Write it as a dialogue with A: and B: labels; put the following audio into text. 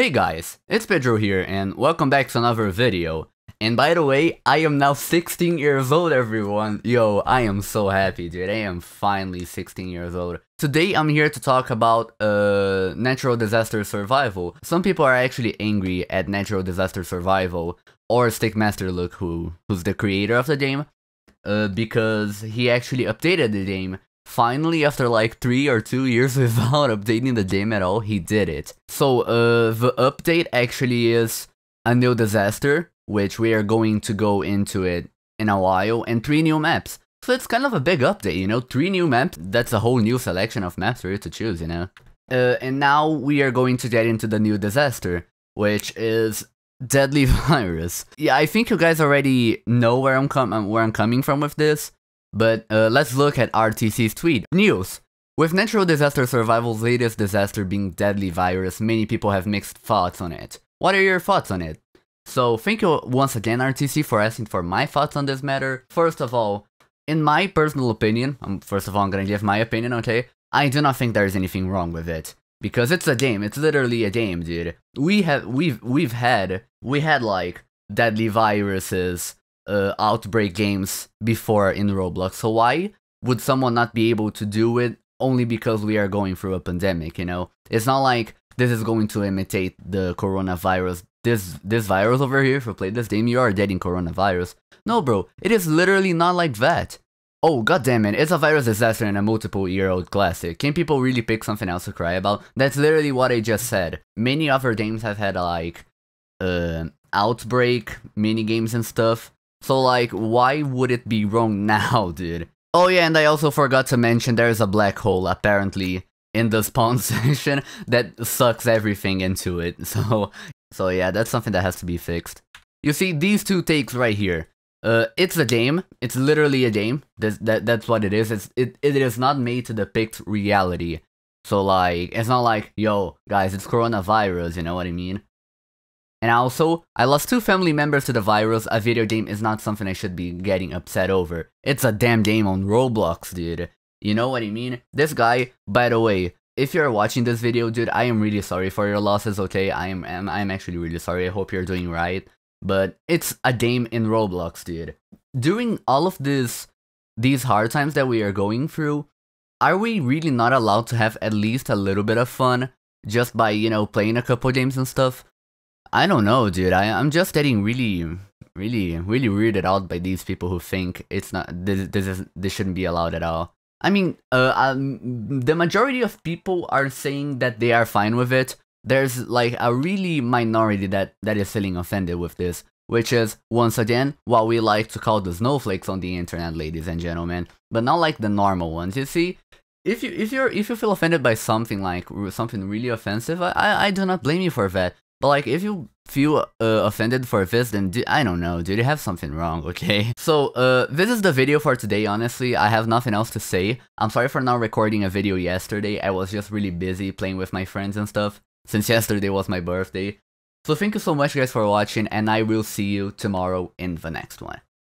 A: Hey guys, it's Pedro here and welcome back to another video. And by the way, I am now 16 years old everyone. Yo, I am so happy dude, I am finally 16 years old. Today I'm here to talk about uh, natural disaster survival. Some people are actually angry at natural disaster survival or Stickmaster Look who, who's the creator of the game. Uh, because he actually updated the game Finally, after like 3 or 2 years without updating the game at all, he did it. So uh, the update actually is a new disaster, which we are going to go into it in a while, and 3 new maps. So it's kind of a big update, you know, 3 new maps, that's a whole new selection of maps for you to choose, you know. Uh, and now we are going to get into the new disaster, which is deadly virus. Yeah, I think you guys already know where I'm com where I'm coming from with this, but uh, let's look at RTC's tweet. News! With natural disaster survival's latest disaster being deadly virus, many people have mixed thoughts on it. What are your thoughts on it? So thank you once again RTC for asking for my thoughts on this matter. First of all, in my personal opinion, um, first of all I'm gonna give my opinion, okay? I do not think there's anything wrong with it. Because it's a game, it's literally a game, dude. We have we've we've had we had like deadly viruses, uh, outbreak games before in Roblox. So why would someone not be able to do it only because we are going through a pandemic, you know? It's not like this is going to imitate the coronavirus. This this virus over here, if you play this game, you are dead in coronavirus. No, bro, it is literally not like that. Oh, god damn it! it's a virus disaster and a multiple-year-old classic. Can people really pick something else to cry about? That's literally what I just said. Many other games have had, like, uh, outbreak mini games and stuff so like, why would it be wrong now, dude? Oh yeah, and I also forgot to mention there's a black hole, apparently, in the spawn section that sucks everything into it. So, so yeah, that's something that has to be fixed. You see, these two takes right here. Uh, it's a game. It's literally a game. That's, that, that's what it is. It's, it, it is not made to depict reality. So like, it's not like, yo, guys, it's coronavirus, you know what I mean? And also, I lost two family members to the virus, a video game is not something I should be getting upset over. It's a damn game on Roblox, dude. You know what I mean? This guy, by the way, if you're watching this video, dude, I am really sorry for your losses, okay? I am, I'm, I'm actually really sorry, I hope you're doing right. But it's a game in Roblox, dude. During all of this, these hard times that we are going through, are we really not allowed to have at least a little bit of fun just by, you know, playing a couple games and stuff? I don't know, dude. I, I'm just getting really, really, really weirded out by these people who think it's not this. This is this shouldn't be allowed at all. I mean, uh, um, the majority of people are saying that they are fine with it. There's like a really minority that that is feeling offended with this, which is once again what we like to call the snowflakes on the internet, ladies and gentlemen. But not like the normal ones. You see, if you if you're if you feel offended by something like something really offensive, I I do not blame you for that. But like, if you feel uh, offended for this, then do, I don't know, dude, you have something wrong, okay? So, uh, this is the video for today, honestly, I have nothing else to say. I'm sorry for not recording a video yesterday, I was just really busy playing with my friends and stuff, since yesterday was my birthday. So thank you so much guys for watching, and I will see you tomorrow in the next one.